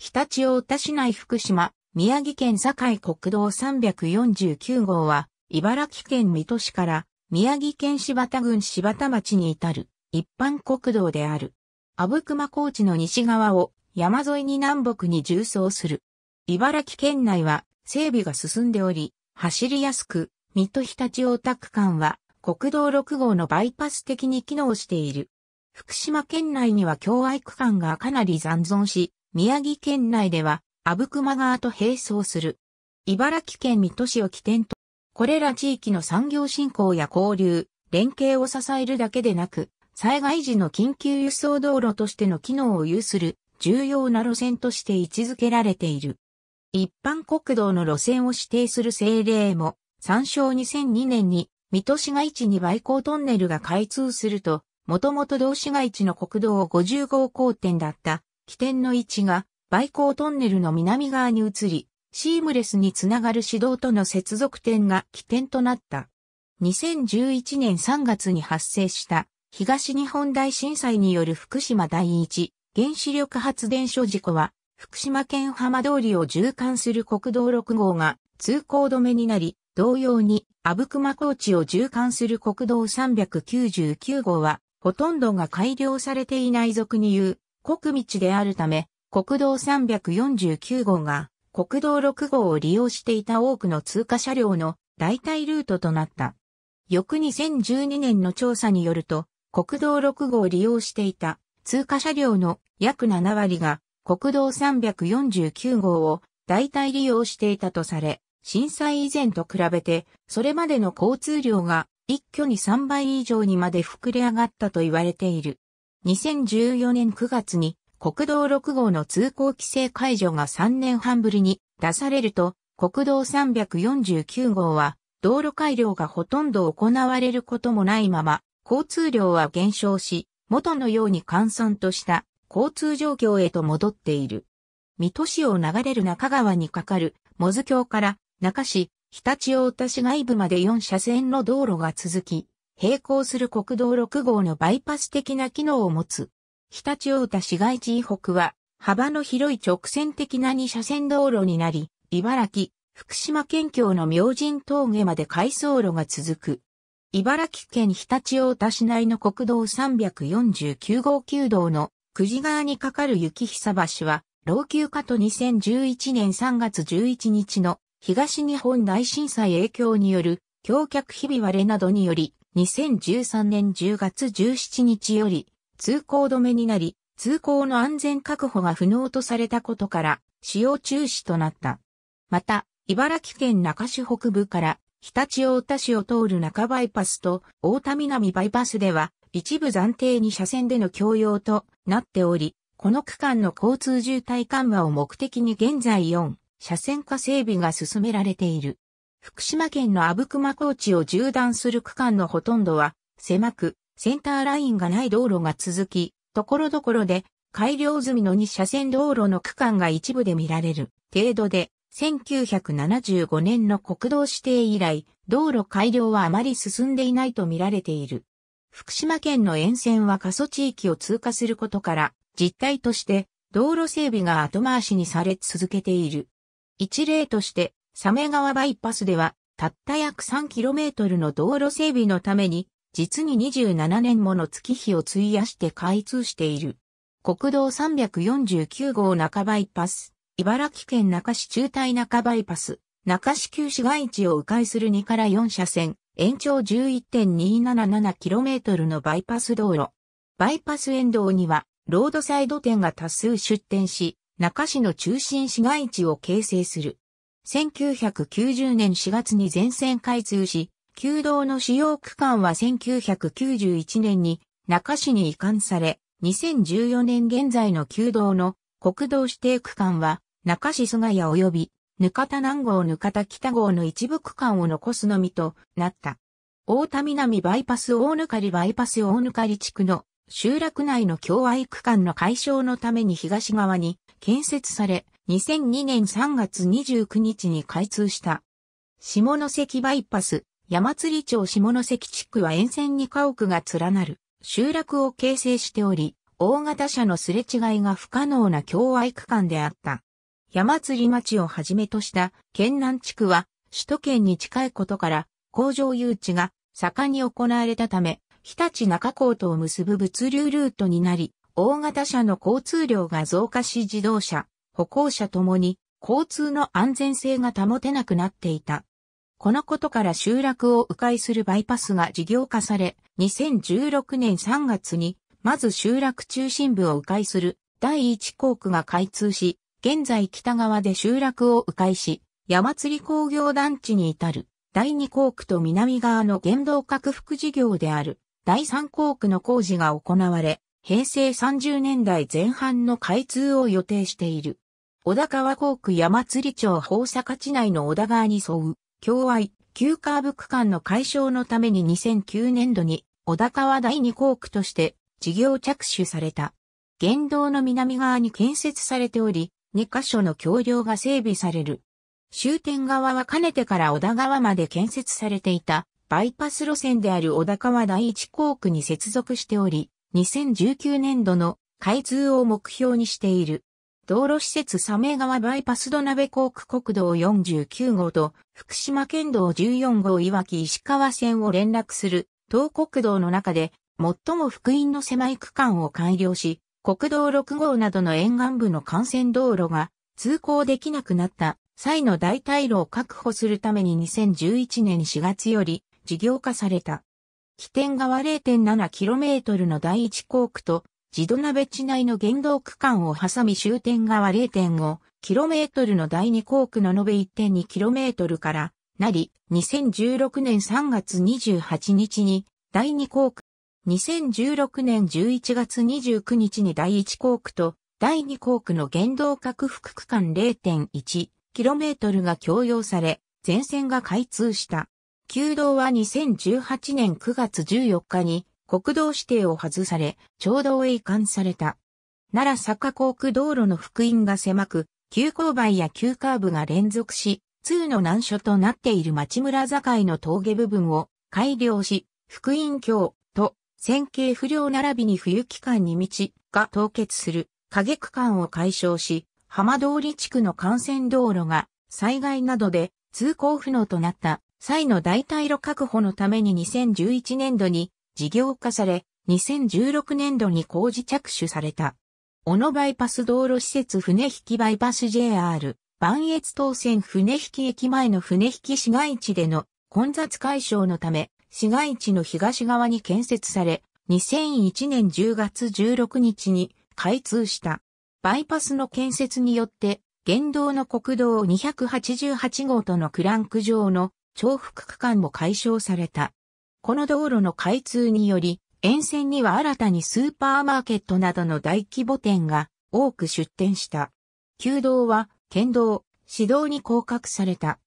日立太田市内福島、宮城県境国道349号は、茨城県水戸市から、宮城県柴田郡柴田町に至る、一般国道である。阿武隈高地の西側を、山沿いに南北に縦走する。茨城県内は、整備が進んでおり、走りやすく、水戸日立太田区間は、国道6号のバイパス的に機能している。福島県内には共愛区間がかなり残存し、宮城県内では、阿武隈川と並走する。茨城県水戸市を起点と、これら地域の産業振興や交流、連携を支えるだけでなく、災害時の緊急輸送道路としての機能を有する重要な路線として位置づけられている。一般国道の路線を指定する政令も、参照2002年に、水戸市街地に売港トンネルが開通すると、もともと同市街地の国道55号点だった起点の位置がバイコートンネルの南側に移り、シームレスにつながる指導との接続点が起点となった。2011年3月に発生した東日本大震災による福島第一原子力発電所事故は、福島県浜通りを縦貫する国道6号が通行止めになり、同様に阿武隈高地を縦貫する国道399号は、ほとんどが改良されていない俗に言う国道であるため、国道349号が国道6号を利用していた多くの通過車両の代替ルートとなった。翌2012年の調査によると、国道6号を利用していた通過車両の約7割が国道349号を代替利用していたとされ、震災以前と比べて、それまでの交通量が一挙に3倍以上にまで膨れ上がったと言われている。2014年9月に国道6号の通行規制解除が3年半ぶりに出されると、国道349号は道路改良がほとんど行われることもないまま、交通量は減少し、元のように閑散とした交通状況へと戻っている。水戸市を流れる中川に架かる、モズ橋から中市、日立大田市外部まで4車線の道路が続き、並行する国道6号のバイパス的な機能を持つ。日立太田市街地以北は、幅の広い直線的な2車線道路になり、茨城、福島県境の明神峠まで回送路が続く。茨城県日立太田市内の国道349号旧道の久慈川に架かる雪久橋は、老朽化と2011年3月11日の東日本大震災影響による橋脚ひび割れなどにより2013年10月17日より通行止めになり、通行の安全確保が不能とされたことから使用中止となった。また、茨城県中市北部から日立大田市を通る中バイパスと大田南バイパスでは一部暫定に車線での共用となっており、この区間の交通渋滞緩和を目的に現在4車線化整備が進められている。福島県の阿武隈高地を縦断する区間のほとんどは、狭く、センターラインがない道路が続き、ところどころで、改良済みの2車線道路の区間が一部で見られる程度で、1975年の国道指定以来、道路改良はあまり進んでいないと見られている。福島県の沿線は過疎地域を通過することから、実態として道路整備が後回しにされ続けている。一例として、サメ川バイパスでは、たった約 3km の道路整備のために、実に27年もの月日を費やして開通している。国道349号中バイパス、茨城県中市中体中バイパス、中市旧市街地を迂回する2から4車線、延長 11.277km のバイパス道路。バイパス沿道には、ロードサイド店が多数出店し、中市の中心市街地を形成する。1990年4月に全線開通し、旧道の使用区間は1991年に中市に移管され、2014年現在の旧道の国道指定区間は中市菅谷及びぬかた南郷ぬかた北郷の一部区間を残すのみとなった。大田南バイパス大ぬかりバイパス大ぬかり地区の集落内の境愛区間の解消のために東側に建設され、2002年3月29日に開通した。下関バイパス、山釣町下関地区は沿線に家屋が連なる集落を形成しており、大型車のすれ違いが不可能な境愛区間であった。山釣町をはじめとした県南地区は首都圏に近いことから工場誘致が盛んに行われたため、日立中港とを結ぶ物流ルートになり、大型車の交通量が増加し自動車、歩行者ともに交通の安全性が保てなくなっていた。このことから集落を迂回するバイパスが事業化され、2016年3月に、まず集落中心部を迂回する第1航区が開通し、現在北側で集落を迂回し、山釣り工業団地に至る第2航区と南側の原動拡幅事業である第3航区の工事が行われ、平成30年代前半の開通を予定している。小田川港区山釣町大阪地内の小田川に沿う、京愛、急カーブ区間の解消のために2009年度に、小田川第二港区として、事業着手された。現道の南側に建設されており、2カ所の橋梁が整備される。終点側はかねてから小田川まで建設されていた、バイパス路線である小田川第一港区に接続しており、2019年度の開通を目標にしている。道路施設サメ川バイパス土鍋航空国道49号と福島県道14号いわき石川線を連絡する東国道の中で最も福音の狭い区間を改良し、国道6号などの沿岸部の幹線道路が通行できなくなった際の代替路を確保するために2011年4月より事業化された。起点側 0.7km の第1工区と自土鍋地内の原動区間を挟み終点側 0.5km の第2校区の延べ 1.2km からなり、2016年3月28日に第2校区、2016年11月29日に第1校区と第2校区の原動拡幅区間 0.1km が供用され、全線が開通した。旧道は2018年9月14日に国道指定を外され、町道へ移管された。奈良坂航空道路の福音が狭く、急勾配や急カーブが連続し、通の難所となっている町村境の峠部分を改良し、福音橋と線形不良並びに冬期間に道が凍結する影区間を解消し、浜通り地区の幹線道路が災害などで通行不能となった際の代替路確保のために2011年度に事業化され、2016年度に工事着手された。小野バイパス道路施設船引バイパス JR、万越東線船引駅前の船引市街地での混雑解消のため、市街地の東側に建設され、2001年10月16日に開通した。バイパスの建設によって、現道の国道288号とのクランク上の重複区間も解消された。この道路の開通により、沿線には新たにスーパーマーケットなどの大規模店が多く出店した。旧道は県道、市道に降格された。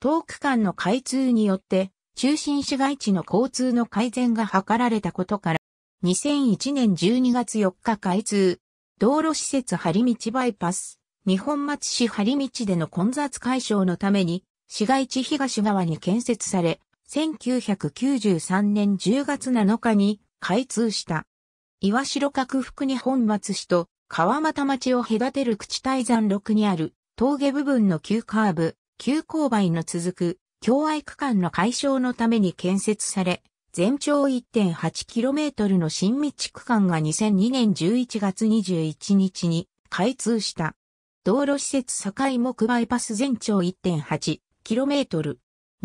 東区間の開通によって、中心市街地の交通の改善が図られたことから、2001年12月4日開通、道路施設張道バイパス、日本町市張道での混雑解消のために、市街地東側に建設され、1993年10月7日に開通した。岩城拡福に本松市と川又町を隔てる口大山麓にある峠部分の急カーブ、急勾配の続く境愛区間の解消のために建設され、全長 1.8km の新道区間が2002年11月21日に開通した。道路施設境木バイパス全長 1.8km、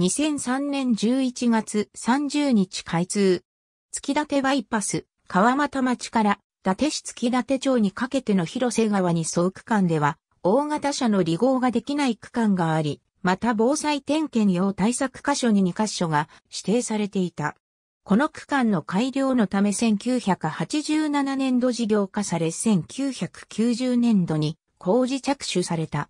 2003年11月30日開通。月立バイパス、川又町から伊達市月立町にかけての広瀬川に沿う区間では、大型車の離合ができない区間があり、また防災点検用対策箇所に2箇所が指定されていた。この区間の改良のため1987年度事業化され1990年度に工事着手された。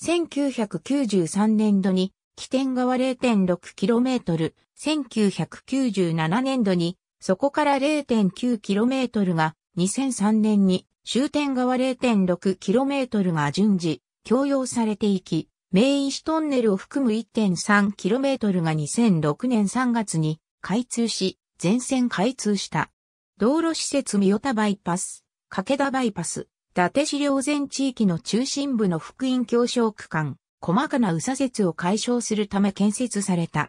1993年度に起点側 0.6km、1997年度に、そこから 0.9km が2003年に、終点側 0.6km が順次、供用されていき、名師トンネルを含む 1.3km が2006年3月に開通し、全線開通した。道路施設三代田バイパス、掛田バイパス、伊達市両前地域の中心部の福音教唱区間、細かな右左折を解消するため建設された。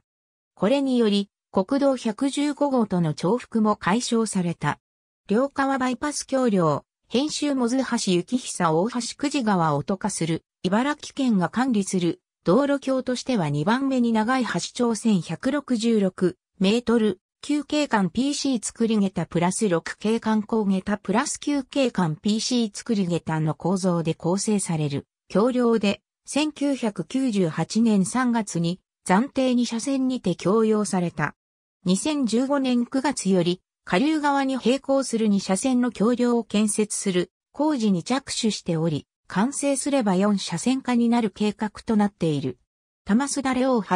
これにより、国道115号との重複も解消された。両川バイパス橋梁、編集もズ橋幸久大橋久慈川を渡化する、茨城県が管理する、道路橋としては2番目に長い橋長線166メートル、旧景観 PC 作り下駄プラス6景観高下駄プラス9景観 PC 作り下駄の構造で構成される、橋梁で、1998年3月に暫定2車線にて供用された。2015年9月より下流側に並行する2車線の橋梁を建設する工事に着手しており、完成すれば4車線化になる計画となっている。玉すだれ大橋、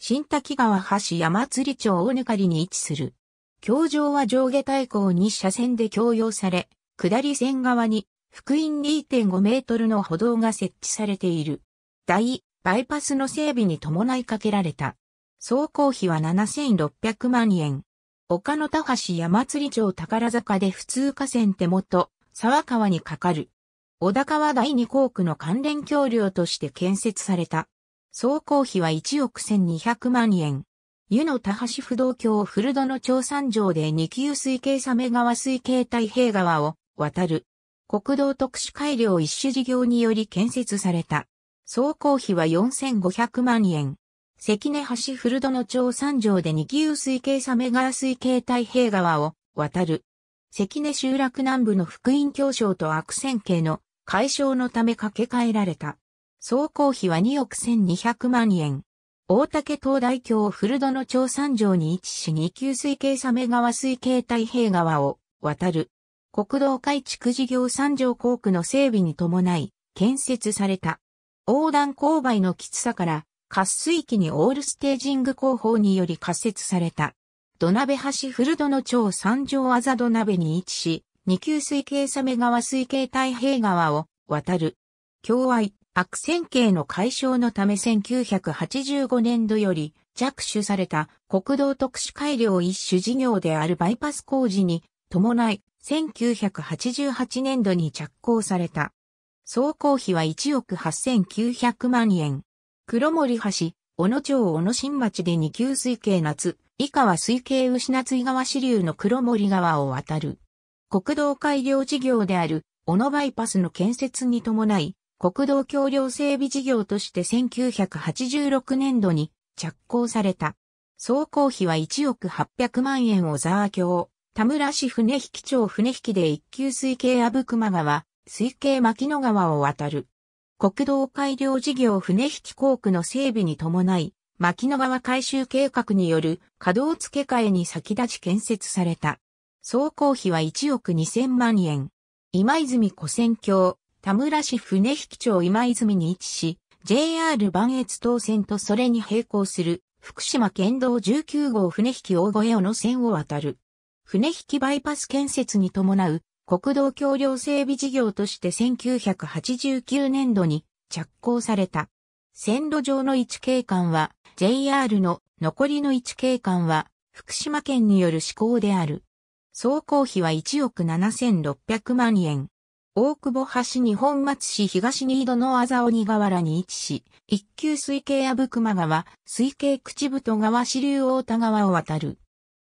新滝川橋山釣町大ぬかりに位置する。橋上は上下対向に車線で供用され、下り線側に、福音2.5メートルの歩道が設置されている。大、バイパスの整備に伴いかけられた。総工費は7600万円。岡の田橋山釣町宝坂で普通河川手元、沢川にかかる。小田川第二工区の関連橋梁として建設された。総工費は1億1200万円。湯の田橋不動橋古戸の町山城で二級水系サメ川水系太平川を渡る。国道特殊改良一種事業により建設された。総工費は4500万円。関根橋古殿町三条で二級水系サメ川水系太平川を渡る。関根集落南部の福音教省と悪戦系の解消のため掛け替えられた。総工費は2億1200万円。大竹東大橋古殿町三条に位置し二級水系サメ川水系太平川を渡る。国道改築事業三条工区の整備に伴い建設された。横断勾配のきつさから、滑水器にオールステージング工法により仮設された。土鍋橋古戸の町三条あざ土鍋に位置し、二級水系サメ川水系太平川を渡る。境愛、悪戦系の解消のため1985年度より着手された国道特殊改良一種事業であるバイパス工事に伴い、1988年度に着工された。総工費は1億8900万円。黒森橋、小野町小野新町で2級水系夏、以下は水系牛夏井川支流の黒森川を渡る。国道改良事業である、小野バイパスの建設に伴い、国道橋梁整備事業として1986年度に着工された。総工費は1億800万円をザー橋、田村市船引町船引で一級水系阿武隈川、水系牧野川を渡る。国道改良事業船引工区の整備に伴い、牧野川改修計画による稼働付け替えに先立ち建設された。総工費は1億2000万円。今泉古船橋、田村市船引町今泉に位置し、JR 磐越東線とそれに並行する福島県道19号船引大越尾の線を渡る。船引バイパス建設に伴う国道橋梁整備事業として1989年度に着工された。線路上の置景観は JR の残りの置景観は福島県による施行である。総工費は1億7600万円。大久保橋日本松市東に井戸のあざ鬼河原に位置し、一級水系阿武隈川、水系口太川支流大田川を渡る。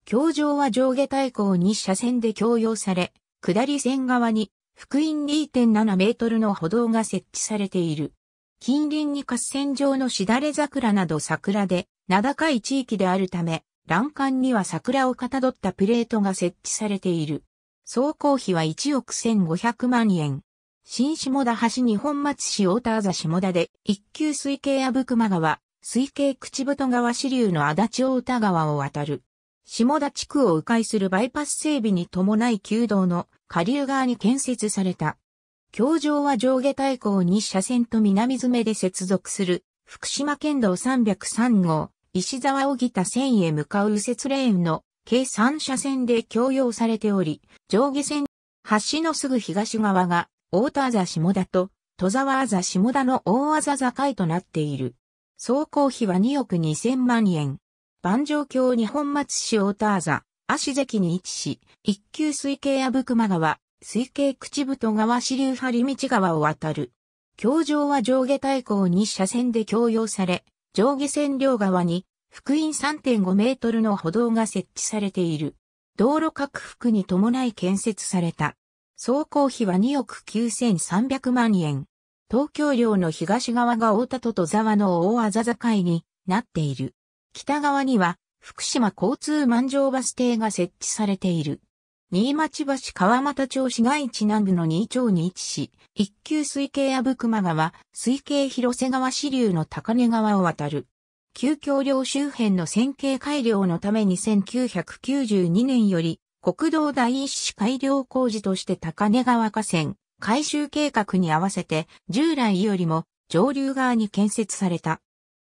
橋上は上下対向に車線で共用され、下り線側に、福音2.7メートルの歩道が設置されている。近隣に合戦場のしだれ桜など桜で、名高い地域であるため、欄干には桜をかたどったプレートが設置されている。総工費は1億1500万円。新下田橋日本松市大田座下田で、一級水系阿武隈川、水系口太川支流の足立大田川を渡る。下田地区を迂回するバイパス整備に伴い旧道の下流側に建設された。橋上は上下対向に車線と南詰で接続する福島県道303号、石沢小木田線へ向かう右折レーンの計3車線で供用されており、上下線、橋のすぐ東側が大田あざ下田と戸沢あざ下田の大あざ境となっている。走行費は2億2000万円。万丈京日本松市大田座、足関に位置し、一級水系阿武隈川、水系口太川支流張道川を渡る。橋上は上下対向に車線で共用され、上下線両側に、福音3.5メートルの歩道が設置されている。道路拡幅に伴い建設された。総工費は2億9300万円。東京領の東側が大田と戸沢の大あざ境になっている。北側には福島交通満場バス停が設置されている。新町橋川俣町市街地南部の新町に位置し、一級水系阿武隈川、水系広瀬川支流の高根川を渡る。旧橋梁周辺の線形改良のために1992年より国道第一市改良工事として高根川河川改修計画に合わせて従来よりも上流側に建設された。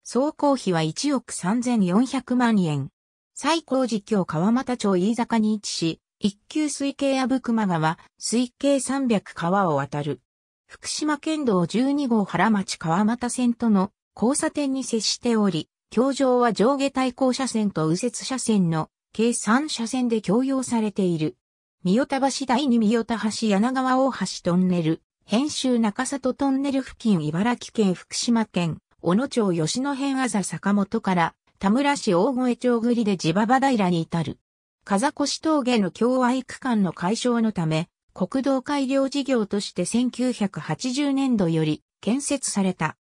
総工費は1億3400万円。最高寺京川又町飯坂に位置し、一級水系阿武隈川、水系300川を渡る。福島県道12号原町川又線との交差点に接しており、橋上は上下対向車線と右折車線の計3車線で共用されている。三代田橋第二三代田橋柳川大橋トンネル、編集中里トンネル付近茨城県福島県、小野町吉野辺あざ坂本から田村市大越町栗で地場。場平に至る。風越峠の共愛区間の解消のため、国道改良事業として1980年度より建設された。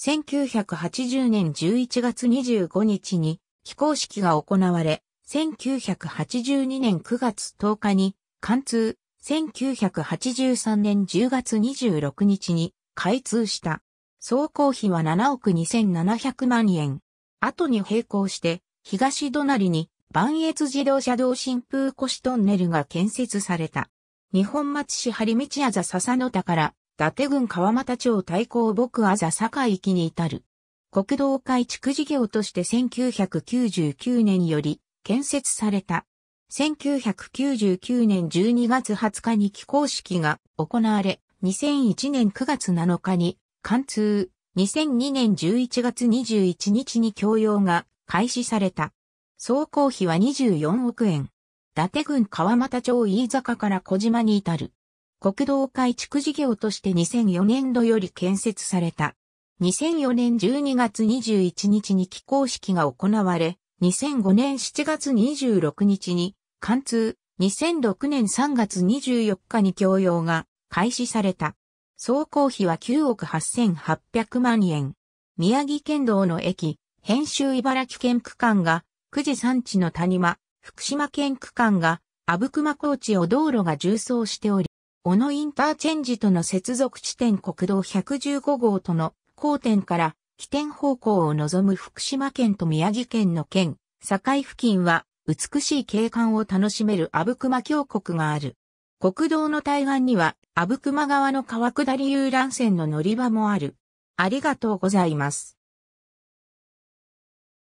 1980年11月25日に非公式が行われ、1982年9月10日に貫通、1983年10月26日に開通した。総工費は7億2700万円。後に並行して、東隣に、万越自動車道新風越トンネルが建設された。日本町市張道あざ笹野田から、伊達郡川俣町対抗僕あざ堺駅に至る。国道改築事業として1999年より建設された。1999年12月20日に起工式が行われ、2001年9月7日に貫通、2002年11月21日に供用が開始された。総工費は24億円。伊達郡川俣町飯坂から小島に至る。国道改築事業として2004年度より建設された。2004年12月21日に起工式が行われ、2005年7月26日に貫通、2006年3月24日に供用が開始された。総工費は9億8800万円。宮城県道の駅、編集茨城県区間が、久時山地の谷間、福島県区間が、阿武隈高地を道路が縦走しており、小野インターチェンジとの接続地点国道115号との交点から、起点方向を望む福島県と宮城県の県、境付近は、美しい景観を楽しめる阿武隈峡谷がある。国道の対岸には阿武隈川の川下り遊覧船の乗り場もある。ありがとうございます。